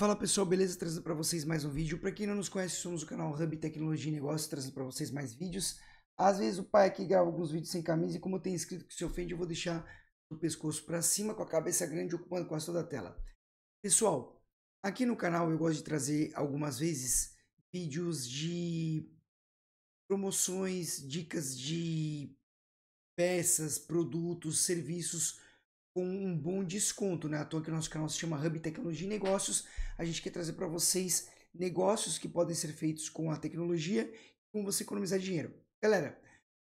Fala pessoal, beleza? Trazendo para vocês mais um vídeo. Para quem não nos conhece, somos o canal Hub Tecnologia e Negócios, trazendo para vocês mais vídeos. Às vezes o pai aqui grava alguns vídeos sem camisa e como tem inscrito que se ofende, eu vou deixar o pescoço para cima com a cabeça grande ocupando quase toda a tela. Pessoal, aqui no canal eu gosto de trazer algumas vezes vídeos de promoções, dicas de peças, produtos, serviços com um bom desconto, né? À toa que o nosso canal se chama Hub Tecnologia e Negócios. A gente quer trazer para vocês negócios que podem ser feitos com a tecnologia e você economizar dinheiro. Galera,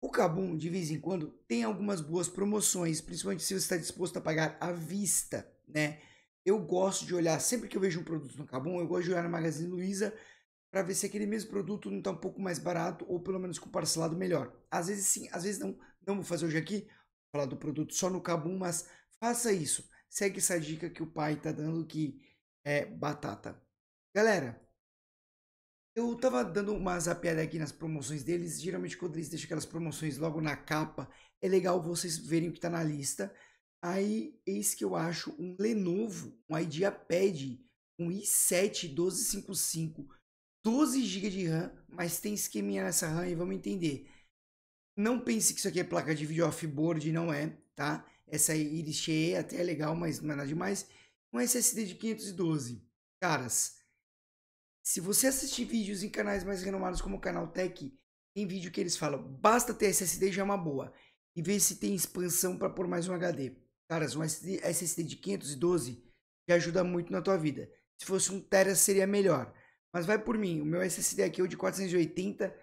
o Cabum, de vez em quando, tem algumas boas promoções, principalmente se você está disposto a pagar à vista, né? Eu gosto de olhar, sempre que eu vejo um produto no Cabum, eu gosto de olhar no Magazine Luiza para ver se aquele mesmo produto não está um pouco mais barato ou pelo menos com parcelado melhor. Às vezes sim, às vezes não. Não vou fazer hoje aqui, vou falar do produto só no Cabum, mas Faça isso. Segue essa dica que o pai tá dando que é batata. Galera, eu tava dando uma zapiada aqui nas promoções deles. Geralmente quando eles deixam aquelas promoções logo na capa, é legal vocês verem o que tá na lista. Aí, eis que eu acho um Lenovo, um IdeaPad, um i7 1255, 12 GB de RAM, mas tem esqueminha nessa RAM e vamos entender. Não pense que isso aqui é placa de vídeo offboard, não é, tá? Essa Irish EA é até é legal, mas não é nada demais. Um SSD de 512. Caras, se você assistir vídeos em canais mais renomados como o canal Tech, tem vídeo que eles falam, basta ter SSD já é uma boa. E ver se tem expansão para pôr mais um HD. Caras, um SSD de 512 já ajuda muito na tua vida. Se fosse um Tera seria melhor. Mas vai por mim, o meu SSD aqui é o de 480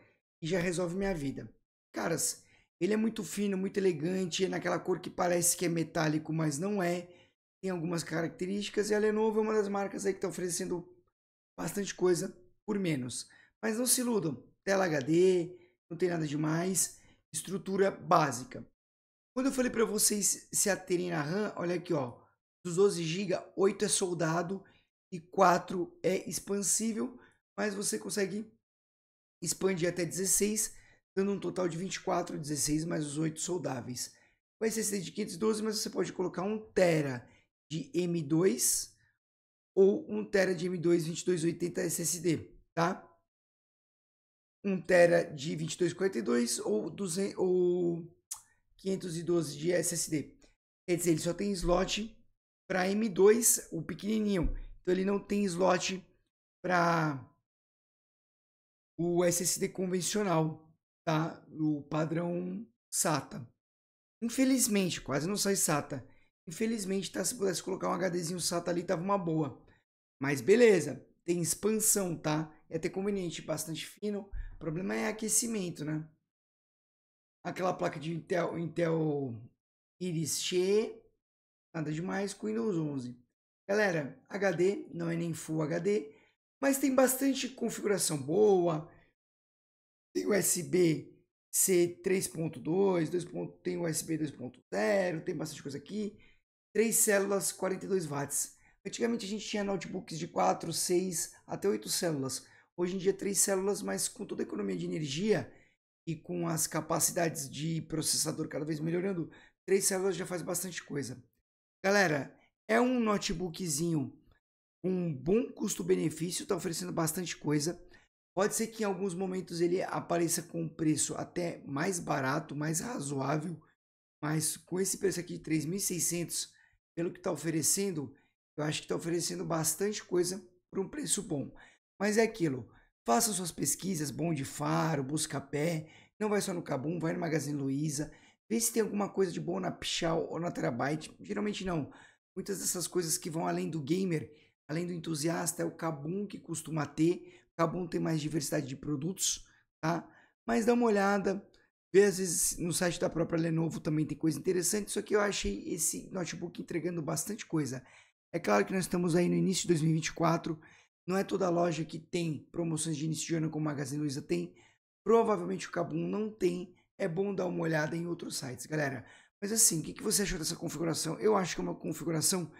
e já resolve minha vida. Caras, ele é muito fino, muito elegante, é naquela cor que parece que é metálico, mas não é. Tem algumas características e a Lenovo é uma das marcas aí que está oferecendo bastante coisa por menos. Mas não se iludam, tela HD, não tem nada demais, estrutura básica. Quando eu falei para vocês se aterem na RAM, olha aqui, ó, dos 12 GB, 8 é soldado e 4 é expansível, mas você consegue expandir até 16 dando um total de 24, 16 mais os 8 soldáveis. O SSD de 512, mas você pode colocar 1 tera de M2 ou 1 tera de M2 2280 SSD, tá? 1 tera de 2242 ou, 200, ou 512 de SSD. Quer dizer, ele só tem slot para M2, o pequenininho. Então ele não tem slot para o SSD convencional, tá? O padrão SATA. Infelizmente, quase não sai SATA. Infelizmente, tá? Se pudesse colocar um HDzinho SATA ali, tava uma boa. Mas beleza, tem expansão, tá? É até conveniente, bastante fino. O problema é aquecimento, né? Aquela placa de Intel, Intel Iris X nada demais, com Windows 11. Galera, HD não é nem Full HD, mas tem bastante configuração boa, tem USB-C 3.2, 2. tem USB 2.0, tem bastante coisa aqui. Três células, 42 watts. Antigamente a gente tinha notebooks de 4, 6 até 8 células. Hoje em dia, três células, mas com toda a economia de energia e com as capacidades de processador cada vez melhorando, três células já faz bastante coisa. Galera, é um notebookzinho com um bom custo-benefício, está oferecendo bastante coisa. Pode ser que em alguns momentos ele apareça com um preço até mais barato, mais razoável, mas com esse preço aqui de 3.600, pelo que está oferecendo, eu acho que está oferecendo bastante coisa por um preço bom. Mas é aquilo, faça suas pesquisas, bom de faro, busca pé, não vai só no Cabum, vai no Magazine Luiza, vê se tem alguma coisa de bom na Pichal ou na Terabyte, geralmente não. Muitas dessas coisas que vão além do gamer, além do entusiasta, é o Cabum que costuma ter, Cabum tem mais diversidade de produtos, tá? Mas dá uma olhada, vezes no site da própria Lenovo também tem coisa interessante, só que eu achei esse notebook entregando bastante coisa. É claro que nós estamos aí no início de 2024, não é toda loja que tem promoções de início de ano como a Magazine Luiza tem, provavelmente o Kabum não tem, é bom dar uma olhada em outros sites, galera. Mas assim, o que você achou dessa configuração? Eu acho que é uma configuração que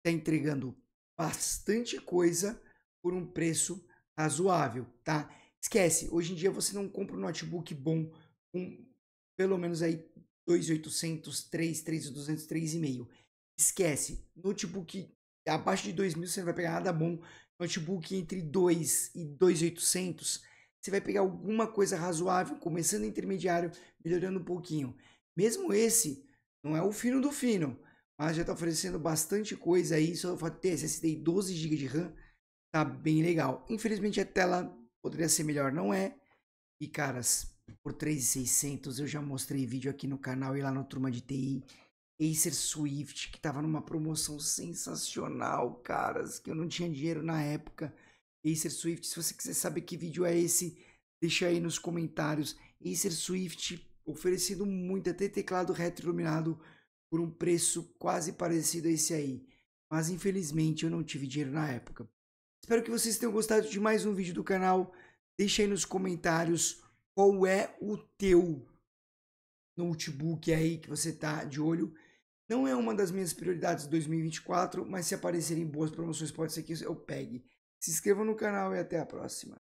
está entregando bastante coisa por um preço razoável, tá? Esquece, hoje em dia você não compra um notebook bom com pelo menos aí 2,800, 3, 3,200, 3,5. Esquece, notebook abaixo de 2.000 você não vai pegar nada bom. Notebook entre 2 e 2,800 você vai pegar alguma coisa razoável, começando intermediário, melhorando um pouquinho. Mesmo esse, não é o fino do fino, mas já está oferecendo bastante coisa aí. Só ter SSD 12 GB de RAM tá bem legal. Infelizmente a tela poderia ser melhor, não é? E caras, por 3,600 eu já mostrei vídeo aqui no canal e lá no Turma de TI. Acer Swift, que tava numa promoção sensacional, caras, que eu não tinha dinheiro na época. Acer Swift, se você quiser saber que vídeo é esse, deixa aí nos comentários. Acer Swift oferecido muito, até teclado retroiluminado por um preço quase parecido a esse aí. Mas infelizmente eu não tive dinheiro na época. Espero que vocês tenham gostado de mais um vídeo do canal. Deixa aí nos comentários qual é o teu notebook aí que você tá de olho. Não é uma das minhas prioridades de 2024, mas se aparecerem boas promoções, pode ser que eu pegue. Se inscreva no canal e até a próxima.